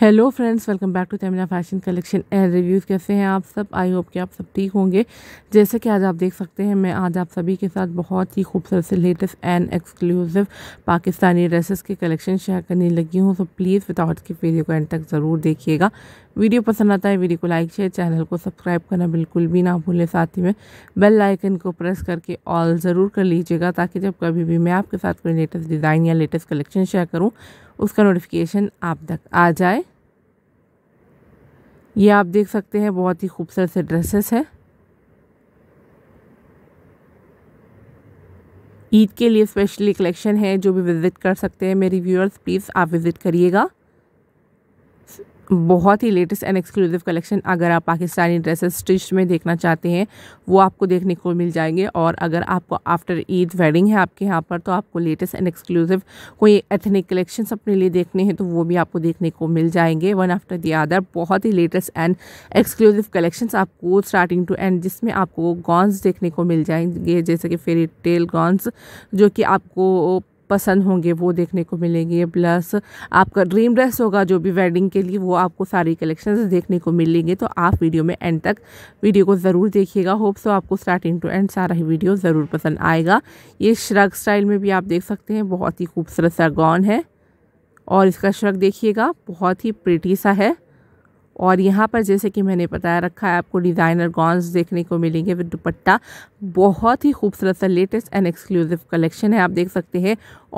hello friends welcome back to Tamila fashion collection and reviews कैसे हैं आप सब आई होप कि आप सब ठीक होंगे जैसे कि आज आप देख सकते हैं मैं आज आप सभी के साथ बहुत ही खूबसूरत से latest and exclusive Pakistani dresses के कलेक्शन शेयर करने लगी हूँ सो प्लीज़ विदाउट के वीडियो को एंड तक ज़रूर देखिएगा वीडियो पसंद आता है वीडियो को लाइक शेयर चैनल को सब्सक्राइब करना बिल्कुल भी ना भूलें साथ ही में बेल लाइकन को प्रेस करके ऑल ज़रूर कर लीजिएगा ताकि जब कभी भी मैं आपके साथ कोई लेटेस्ट डिज़ाइन या लेटेस्ट कलेक्शन शेयर करूँ उसका नोटिफिकेशन आप तक आ जाए ये आप देख सकते हैं बहुत ही खूबसूरत से ड्रेसेस है ईद के लिए स्पेशली कलेक्शन है जो भी विज़िट कर सकते हैं मेरी व्यूअर्स प्लीज़ आप विज़िट करिएगा बहुत ही लेटेस्ट एंड एक्सक्लूसिव कलेक्शन अगर आप पाकिस्तानी ड्रेसेस स्टिच में देखना चाहते हैं वो आपको देखने को मिल जाएंगे और अगर आपको आफ्टर ईद वेडिंग है आपके यहाँ पर तो आपको लेटेस्ट एंड एक्सक्लूसिव कोई एथनिक कलेक्शंस अपने लिए देखने हैं तो वो भी आपको देखने को मिल जाएंगे वन आफ्टर दी अदर बहुत ही लेटेस्ट एंड एक्सक्लूसिव कलेक्शन आपको स्टार्टिंग टू एंड जिसमें आपको गॉन्स देखने को मिल जाएंगे जैसे कि फेरी टेल गॉन्स जो कि आपको पसंद होंगे वो देखने को मिलेंगे प्लस आपका ड्रीम ड्रेस होगा जो भी वेडिंग के लिए वो आपको सारी कलेक्शन देखने को मिलेंगे तो आप वीडियो में एंड तक वीडियो को ज़रूर देखिएगा होप सो आपको स्टार्टिंग टू एंड सारा ही वीडियो ज़रूर पसंद आएगा ये श्रग स्टाइल में भी आप देख सकते हैं बहुत ही खूबसूरत सा गॉन है और इसका श्रग देखिएगा बहुत ही प्रिटी सा है और यहाँ पर जैसे कि मैंने बताया रखा है आपको डिज़ाइनर गॉन्स देखने को मिलेंगे विद दुपट्टा बहुत ही खूबसूरत सा लेटेस्ट एंड एक्सक्लूसिव कलेक्शन है आप देख सकते हैं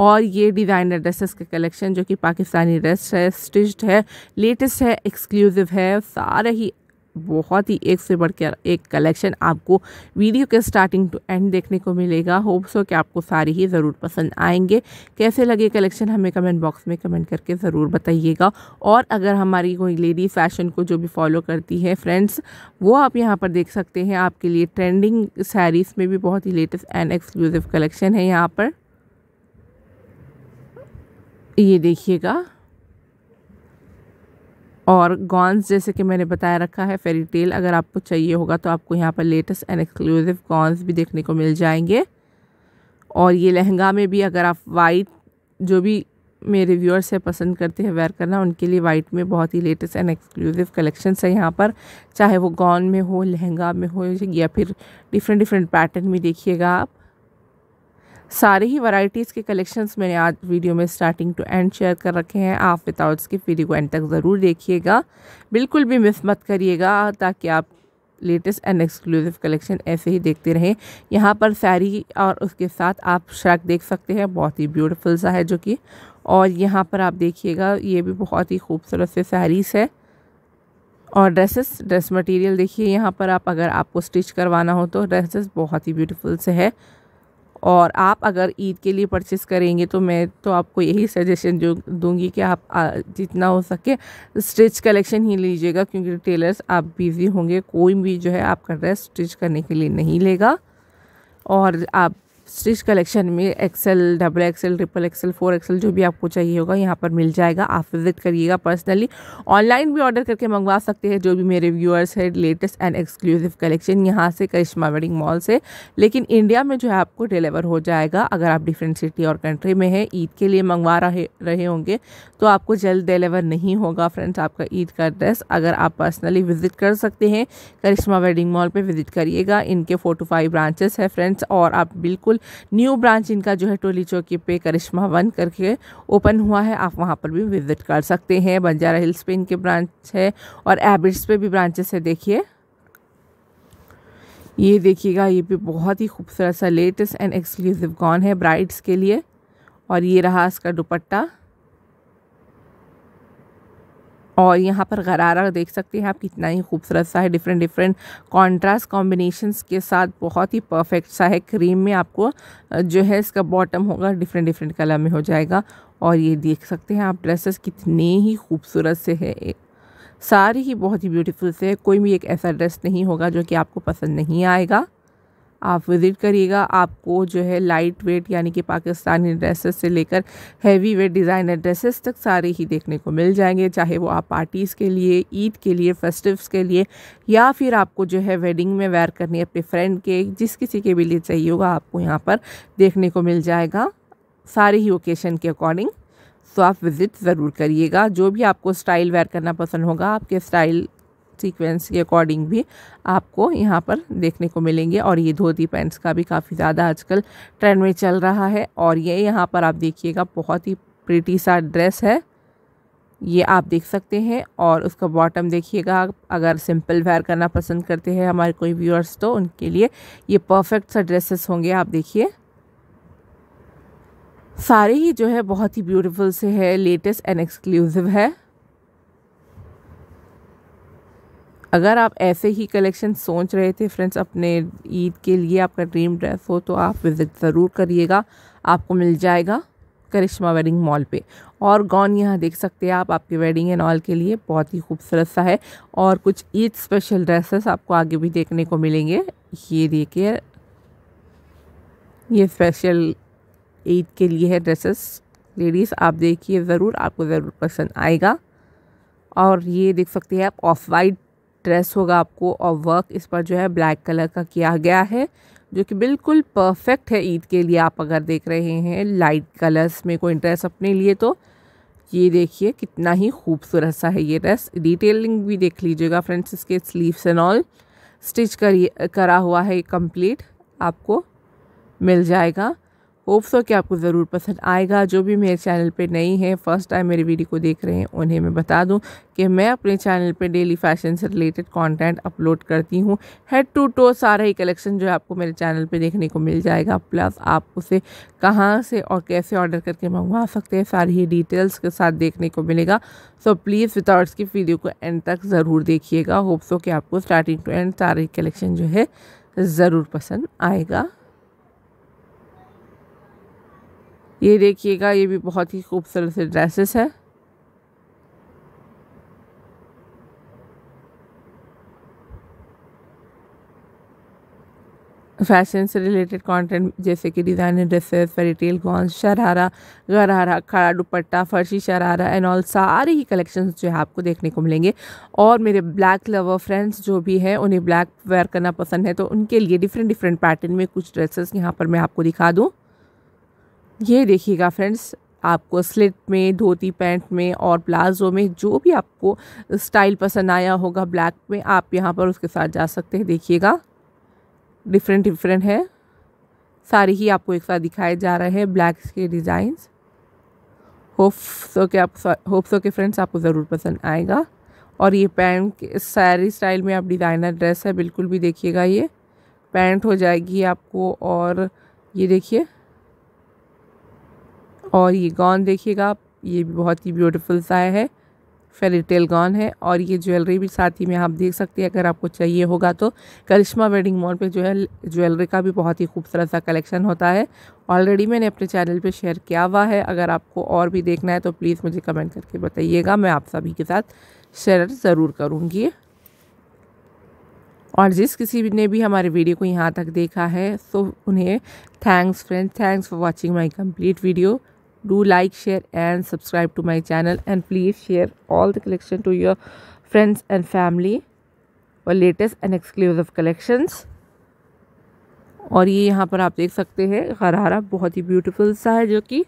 और ये डिज़ाइनर ड्रेसेस का कलेक्शन जो कि पाकिस्तानी ड्रेस है स्टिच्ड है लेटेस्ट है एक्सक्लूसिव है सारे ही बहुत ही एक से बढ़कर एक कलेक्शन आपको वीडियो के स्टार्टिंग टू एंड देखने को मिलेगा होप्स हो कि आपको सारे ही ज़रूर पसंद आएंगे कैसे लगे कलेक्शन हमें कमेंट बॉक्स में कमेंट करके ज़रूर बताइएगा और अगर हमारी कोई लेडी फैशन को जो भी फॉलो करती है फ्रेंड्स वो आप यहाँ पर देख सकते हैं आपके लिए ट्रेंडिंग सैरीज़ में भी बहुत ही लेटेस्ट एंड एक्सक्लूसिव कलेक्शन है यहाँ पर ये देखिएगा और गॉन्स जैसे कि मैंने बताया रखा है फेरी टेल अगर आपको चाहिए होगा तो आपको यहाँ पर लेटेस्ट एंड एक्सक्लूसिव गॉन्स भी देखने को मिल जाएंगे और ये लहंगा में भी अगर आप वाइट जो भी मेरे व्यूअर्स है पसंद करते हैं वेयर करना उनके लिए वाइट में बहुत ही लेटेस्ट एंड एक्सक्लूसिव कलेक्शन है यहाँ पर चाहे वो गॉन में हो लहंगा में हो या फिर डिफरेंट डिफरेंट पैटर्न में देखिएगा आप सारे ही वैरायटीज़ के कलेक्शंस मैंने आज वीडियो में स्टार्टिंग टू एंड शेयर कर रखे हैं आप विदाउट के वीडियो को एंड तक ज़रूर देखिएगा बिल्कुल भी मिस मत करिएगा ताकि आप लेटेस्ट एंड एक्सक्लूसिव कलेक्शन ऐसे ही देखते रहें यहाँ पर सैरी और उसके साथ आप शर्क देख सकते हैं बहुत ही ब्यूटीफुल सा है जो कि और यहाँ पर आप देखिएगा ये भी बहुत ही खूबसूरत से सैरीज है और ड्रेसेस ड्रेस मटेरियल देखिए यहाँ पर आप अगर आपको स्टिच करवाना हो तो ड्रेसेस बहुत ही ब्यूटीफुल से है और आप अगर ईद के लिए परचेस करेंगे तो मैं तो आपको यही सजेशन जो दूंगी कि आप जितना हो सके स्टिच कलेक्शन ही लीजिएगा क्योंकि टेलर्स आप बिज़ी होंगे कोई भी जो है आपका ड्रेस स्टिच करने के लिए नहीं लेगा और आप स्टिच कलेक्शन में XL double XL triple XL four XL जो भी आपको चाहिए होगा यहाँ पर मिल जाएगा आप विजिट करिएगा पर्सनली ऑनलाइन भी ऑर्डर करके मंगवा सकते हैं जो भी मेरे व्यूअर्स है लेटेस्ट एंड एक्सक्लूसिव कलेक्शन यहाँ से करिश्मा वेडिंग मॉल से लेकिन इंडिया में जो है आपको डिलीवर हो जाएगा अगर आप डिफरेंट सिटी और कंट्री में है ईद के लिए मंगवा रहे रहे होंगे तो आपको जल्द डिलीवर नहीं होगा फ्रेंड्स आपका ईद का ड्रेस अगर आप पर्सनली विजिट कर सकते हैं करिश्मा वेडिंग मॉल पर विजिट करिएगा इनके फोर टू फाइव ब्रांचेस है फ्रेंड्स और आप बिल्कुल बिल्कुल न्यू ब्रांच इनका जो है टोली चौकी पे करिश्मा वन करके ओपन हुआ है आप वहाँ पर भी विज़िट कर सकते हैं बंजारा हिल्स पे इनके ब्रांच है और एबिट्स पे भी ब्रांचेस है देखिए ये देखिएगा ये भी बहुत ही खूबसूरत सा लेटेस्ट एंड एक्सक्लूसिव गॉन है ब्राइड्स के लिए और ये रहा इसका दुपट्टा और यहाँ पर गरारा देख सकते हैं आप कितना ही खूबसूरत सा है डिफरेंट डिफरेंट कॉन्ट्रास्ट कॉम्बिनेशंस के साथ बहुत ही परफेक्ट सा है क्रीम में आपको जो है इसका बॉटम होगा डिफरेंट डिफरेंट कलर में हो जाएगा और ये देख सकते हैं आप ड्रेसेस कितने ही खूबसूरत से है सारी ही बहुत ही ब्यूटीफुल से है कोई भी एक ऐसा ड्रेस नहीं होगा जो कि आपको पसंद नहीं आएगा आप विज़िट करिएगा आपको जो है लाइट वेट यानी कि पाकिस्तानी ड्रेसेस से लेकर हैवी वेट डिज़ाइनर ड्रेसेस तक सारे ही देखने को मिल जाएंगे चाहे वो आप पार्टीज़ के लिए ईद के लिए फेस्टिव्स के लिए या फिर आपको जो है वेडिंग में वेयर करनी है अपने फ्रेंड के जिस किसी के भी लिए चाहिए होगा आपको यहाँ पर देखने को मिल जाएगा सारे ही ओकेशन के अकॉर्डिंग तो आप विज़िट ज़रूर करिएगा जो भी आपको स्टाइल वेयर करना पसंद होगा आपके स्टाइल सीक्वेंस के अकॉर्डिंग भी आपको यहाँ पर देखने को मिलेंगे और ये धोती पैंट्स का भी काफ़ी ज़्यादा आजकल ट्रेंड में चल रहा है और ये यहाँ पर आप देखिएगा बहुत ही प्रिटी सा ड्रेस है ये आप देख सकते हैं और उसका बॉटम देखिएगा अगर सिंपल वेयर करना पसंद करते हैं हमारे कोई व्यूअर्स तो उनके लिए ये परफेक्ट सा ड्रेसेस होंगे आप देखिए सारे ही जो है बहुत ही ब्यूटीफुल से है लेटेस्ट एंड एक्सक्लूसिव है अगर आप ऐसे ही कलेक्शन सोच रहे थे फ्रेंड्स अपने ईद के लिए आपका ड्रीम ड्रेस हो तो आप विज़िट ज़रूर करिएगा आपको मिल जाएगा करिश्मा वेडिंग मॉल पे और गॉन यहाँ देख सकते हैं आप आपके वेडिंग एंड ऑल के लिए बहुत ही खूबसूरत सा है और कुछ ईद स्पेशल ड्रेसेस आपको आगे भी देखने को मिलेंगे ये देखिए ये स्पेशल ईद के लिए है ड्रेसेस लेडीज़ आप देखिए ज़रूर आपको ज़रूर पसंद आएगा और ये देख सकते हैं आप ऑफ वाइट ड्रेस होगा आपको और वर्क इस पर जो है ब्लैक कलर का किया गया है जो कि बिल्कुल परफेक्ट है ईद के लिए आप अगर देख रहे हैं लाइट कलर्स में कोई ड्रेस अपने लिए तो ये देखिए कितना ही खूबसूरत सा है ये ड्रेस डिटेलिंग भी देख लीजिएगा फ्रेंड्स इसके स्लीव्स एंड ऑल स्टिच करिए करा हुआ है कंप्लीट आपको मिल जाएगा होप सो कि आपको ज़रूर पसंद आएगा जो भी मेरे चैनल पे नई हैं फर्स्ट टाइम मेरी वीडियो को देख रहे हैं उन्हें मैं बता दूं कि मैं अपने चैनल पे डेली फैशन से रिलेटेड कंटेंट अपलोड करती हूँ हेड टू टो सारा ही कलेक्शन जो है आपको मेरे चैनल पे देखने को मिल जाएगा प्लस आप उसे कहाँ से और कैसे ऑर्डर करके मंगवा सकते हैं सारी ही डिटेल्स के साथ देखने को मिलेगा सो प्लीज़ विदाउट्स की वीडियो को एंड तक ज़रूर देखिएगा होप्स हो कि आपको स्टार्टिंग टू एंड सारे कलेक्शन जो है ज़रूर पसंद आएगा ये देखिएगा ये भी बहुत ही खूबसूरत से ड्रेसेस है फैशन से रिलेटेड कंटेंट जैसे कि designer dresses fairytale gowns sharara gharara खड़ा दुपट्टा फर्शी शरारा एंड ऑल सारे ही कलेक्शन जो है आपको देखने को मिलेंगे और मेरे ब्लैक लवर फ्रेंड्स जो भी हैं उन्हें ब्लैक वेयर करना पसंद है तो उनके लिए डिफरेंट डिफरेंट पैटर्न में कुछ ड्रेसेस यहाँ पर मैं आपको दिखा दूँ ये देखिएगा फ्रेंड्स आपको स्लिट में धोती पैंट में और प्लाजो में जो भी आपको स्टाइल पसंद आया होगा ब्लैक में आप यहाँ पर उसके साथ जा सकते हैं देखिएगा डिफरेंट डिफरेंट है सारे ही आपको एक साथ दिखाए जा रहे हैं ब्लैक के डिजाइन होप सो के आप होप सो के फ्रेंड्स आपको ज़रूर पसंद आएगा और ये पैंट सारी स्टाइल में आप डिज़ाइनर ड्रेस है बिल्कुल भी देखिएगा ये पैंट हो जाएगी आपको और ये देखिए और ये गॉन देखिएगा आप ये भी बहुत ही ब्यूटीफुल सा है फेरी टेल गॉन है और ये ज्वेलरी भी साथ ही में आप देख सकते हैं अगर आपको चाहिए होगा तो करिश्मा वेडिंग मॉल पे जो है ज्वेलरी का भी बहुत ही खूबसूरत सा कलेक्शन होता है ऑलरेडी मैंने अपने चैनल पे शेयर किया हुआ है अगर आपको और भी देखना है तो प्लीज़ मुझे कमेंट करके बताइएगा मैं आप सभी के साथ शेयर ज़रूर करूँगी और जिस किसी ने भी हमारे वीडियो को यहाँ तक देखा है सो तो उन्हें thanks friend thanks for watching my complete video do like share and subscribe to my channel and please share all the collection to your friends and family और लेटेस्ट एंड एक्सक्लूसिव कलेक्शंस और ये यहाँ पर आप देख सकते हैं गरारा बहुत ही ब्यूटीफुल सा है जो कि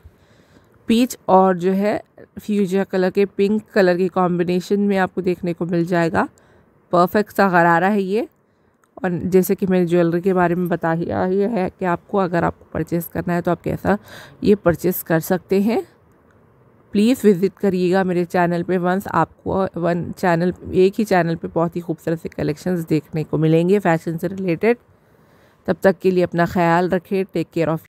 पीच और जो है फ्यूजिया कलर के पिंक कलर के कॉम्बिनेशन में आपको देखने को मिल जाएगा परफेक्ट सा गरारा है ये और जैसे कि मैंने ज्वेलरी के बारे में बताया ये है कि आपको अगर आपको परचेस करना है तो आप कैसा ये परचेस कर सकते हैं प्लीज़ विज़िट करिएगा मेरे चैनल पे वंस आपको वन चैनल एक ही चैनल पे बहुत ही खूबसूरत से कलेक्शंस देखने को मिलेंगे फैशन से रिलेटेड तब तक के लिए अपना ख्याल रखें टेक केयर ऑफ़